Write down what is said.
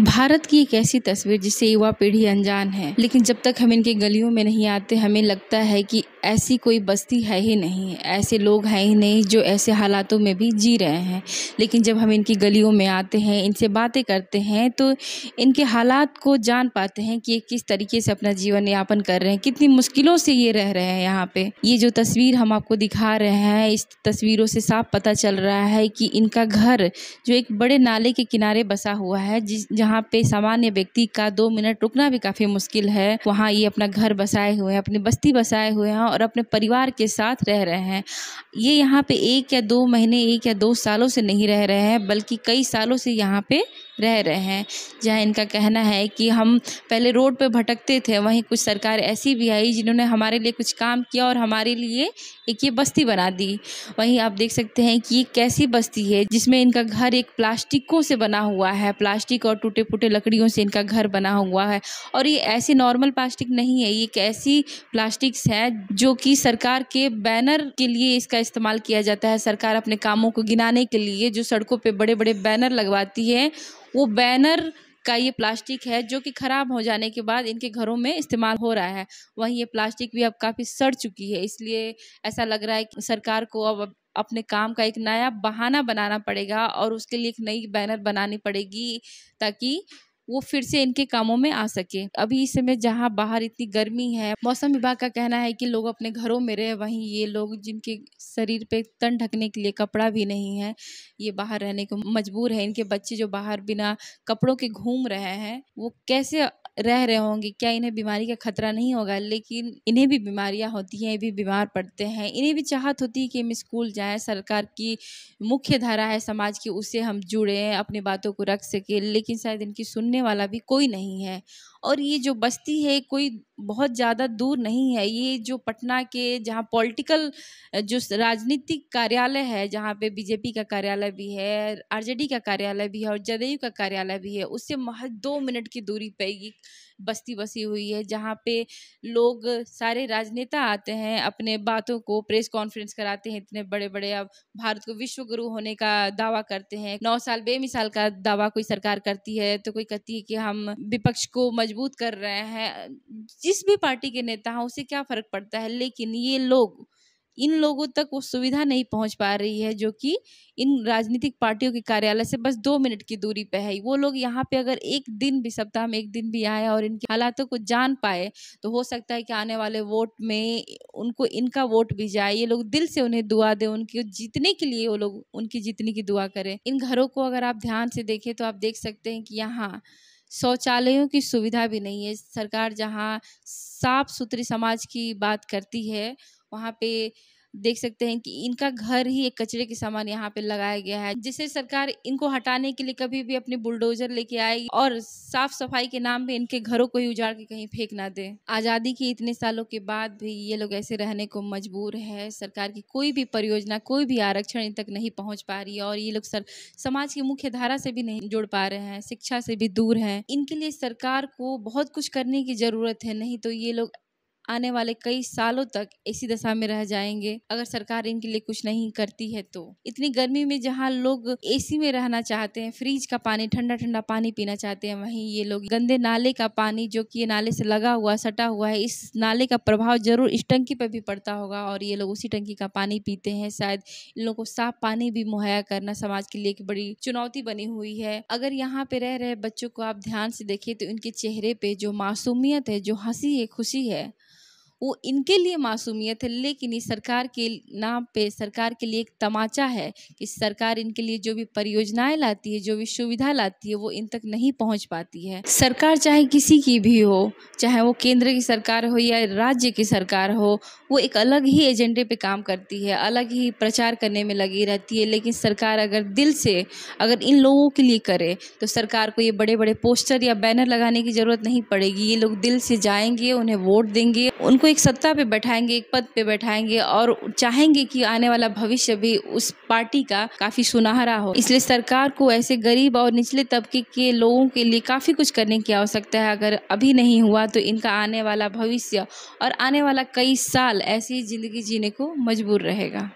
भारत की एक ऐसी तस्वीर जिससे युवा पीढ़ी अनजान है लेकिन जब तक हम इनके गलियों में नहीं आते हमें लगता है कि ऐसी कोई बस्ती है ही नहीं ऐसे लोग हैं ही नहीं जो ऐसे हालातों में भी जी रहे हैं लेकिन जब हम इनकी गलियों में आते हैं इनसे बातें करते हैं तो इनके हालात को जान पाते हैं कि ये किस तरीके से अपना जीवन यापन कर रहे हैं कितनी मुश्किलों से ये रह रहे हैं यहाँ पे ये जो तस्वीर हम आपको दिखा रहे हैं इस तस्वीरों से साफ पता चल रहा है कि इनका घर जो एक बड़े नाले के किनारे बसा हुआ है जिस जहाँ पे सामान्य व्यक्ति का दो मिनट रुकना भी काफ़ी मुश्किल है वहाँ ये अपना घर बसाए हुए हैं अपनी बस्ती बसाए हुए हैं और अपने परिवार के साथ रह रहे हैं ये यहाँ पे एक या दो महीने एक या दो सालों से नहीं रह रहे हैं बल्कि कई सालों से यहाँ पे रह रहे हैं जहाँ इनका कहना है कि हम पहले रोड पे भटकते थे वहीं कुछ सरकार ऐसी भी आई जिन्होंने हमारे लिए कुछ काम किया और हमारे लिए एक ये बस्ती बना दी वहीं आप देख सकते हैं कि ये कैसी बस्ती है जिसमें इनका घर एक प्लास्टिकों से बना हुआ है प्लास्टिक और टूट टूटे फूटे लकड़ियों से इनका घर बना हुआ है और ये ऐसी नॉर्मल प्लास्टिक नहीं है ये एक ऐसी प्लास्टिक्स है जो कि सरकार के बैनर के लिए इसका इस्तेमाल किया जाता है सरकार अपने कामों को गिनाने के लिए जो सड़कों पर बड़े बड़े बैनर लगवाती है वो बैनर का ये प्लास्टिक है जो कि ख़राब हो जाने के बाद इनके घरों में इस्तेमाल हो रहा है वहीं ये प्लास्टिक भी अब काफ़ी सड़ चुकी है इसलिए ऐसा लग रहा है कि सरकार को अब अपने काम का एक नया बहाना बनाना पड़ेगा और उसके लिए एक नई बैनर बनानी पड़ेगी ताकि वो फिर से इनके कामों में आ सके अभी इस समय जहाँ बाहर इतनी गर्मी है मौसम विभाग का कहना है कि लोग अपने घरों में रहे वहीं ये लोग जिनके शरीर पे तन ढकने के लिए कपड़ा भी नहीं है ये बाहर रहने को मजबूर है इनके बच्चे जो बाहर बिना कपड़ों के घूम रहे हैं वो कैसे रह रहे होंगे क्या इन्हें बीमारी का खतरा नहीं होगा लेकिन इन्हें भी बीमारियां होती हैं ये भी बीमार पड़ते हैं इन्हें भी चाहत होती है कि हम स्कूल जाएं सरकार की मुख्य धारा है समाज की उससे हम जुड़ें अपनी बातों को रख सकें लेकिन शायद इनकी सुनने वाला भी कोई नहीं है और ये जो बस्ती है कोई बहुत ज़्यादा दूर नहीं है ये जो पटना के जहाँ पॉलिटिकल जो राजनीतिक कार्यालय है जहाँ पे बीजेपी का कार्यालय भी है आरजेडी का कार्यालय भी है और जदयू का कार्यालय भी है उससे महज दो मिनट की दूरी पे ये बस्ती बसी हुई है जहाँ पे लोग सारे राजनेता आते हैं अपने बातों को प्रेस कॉन्फ्रेंस कराते हैं इतने बड़े बड़े अब भारत को विश्व गुरु होने का दावा करते हैं नौ साल बेमिसाल का दावा कोई सरकार करती है तो कोई कहती है कि हम विपक्ष को मजबूत कर रहे हैं जिस भी पार्टी के नेता हों उसे क्या फर्क पड़ता है लेकिन ये लोग इन लोगों तक वो सुविधा नहीं पहुंच पा रही है जो कि इन राजनीतिक पार्टियों के कार्यालय से बस दो मिनट की दूरी पर है वो लोग यहाँ पे अगर एक दिन भी सप्ताह में एक दिन भी आए और इनके हालातों को जान पाए तो हो सकता है कि आने वाले वोट में उनको इनका वोट भी जाए ये लोग दिल से उन्हें दुआ दें उनके जीतने के लिए वो लोग उनकी जीतने की दुआ करें इन घरों को अगर आप ध्यान से देखें तो आप देख सकते हैं कि यहाँ शौचालयों की सुविधा भी नहीं है सरकार जहाँ साफ सुथरी समाज की बात करती है वहाँ पे देख सकते हैं कि इनका घर ही एक कचरे के सामान यहाँ पे लगाया गया है जिसे सरकार इनको हटाने के लिए कभी भी अपने बुलडोजर लेके आए और साफ सफाई के नाम पे इनके घरों को ही उजाड़ के कहीं फेंक ना दे आज़ादी के इतने सालों के बाद भी ये लोग ऐसे रहने को मजबूर है सरकार की कोई भी परियोजना कोई भी आरक्षण इन तक नहीं पहुँच पा रही और ये लोग सर समाज की मुख्य धारा से भी नहीं जुड़ पा रहे हैं शिक्षा से भी दूर है इनके लिए सरकार को बहुत कुछ करने की ज़रूरत है नहीं तो ये लोग आने वाले कई सालों तक इसी दशा में रह जाएंगे अगर सरकार इनके लिए कुछ नहीं करती है तो इतनी गर्मी में जहाँ लोग एसी में रहना चाहते हैं फ्रिज का पानी ठंडा ठंडा पानी पीना चाहते हैं वहीं ये लोग गंदे नाले का पानी जो कि ये नाले से लगा हुआ सटा हुआ है इस नाले का प्रभाव जरूर इस टंकी पर भी पड़ता होगा और ये लोग उसी टंकी का पानी पीते हैं शायद इन लोगों को साफ पानी भी मुहैया करना समाज के लिए एक बड़ी चुनौती बनी हुई है अगर यहाँ पे रह रहे बच्चों को आप ध्यान से देखिए तो इनके चेहरे पे जो मासूमियत है जो हंसी है खुशी है वो इनके लिए मासूमियत है लेकिन ये सरकार के नाम पे सरकार के लिए एक तमाचा है कि सरकार इनके लिए जो भी परियोजनाएं लाती है जो भी सुविधा लाती है वो इन तक नहीं पहुंच पाती है सरकार चाहे किसी की भी हो चाहे वो केंद्र की सरकार हो या राज्य की सरकार हो वो एक अलग ही एजेंडे पे काम करती है अलग ही प्रचार करने में लगी रहती है लेकिन सरकार अगर दिल से अगर इन लोगों के लिए करे तो सरकार को ये बड़े बड़े पोस्टर या बैनर लगाने की ज़रूरत नहीं पड़ेगी ये लोग दिल से जाएंगे उन्हें वोट देंगे उनको को एक सत्ता पे बैठाएंगे एक पद पे बैठाएंगे और चाहेंगे कि आने वाला भविष्य भी उस पार्टी का काफी सुनहरा हो इसलिए सरकार को ऐसे गरीब और निचले तबके के लोगों के लिए काफी कुछ करने की आवश्यकता है अगर अभी नहीं हुआ तो इनका आने वाला भविष्य और आने वाला कई साल ऐसी जिंदगी जीने को मजबूर रहेगा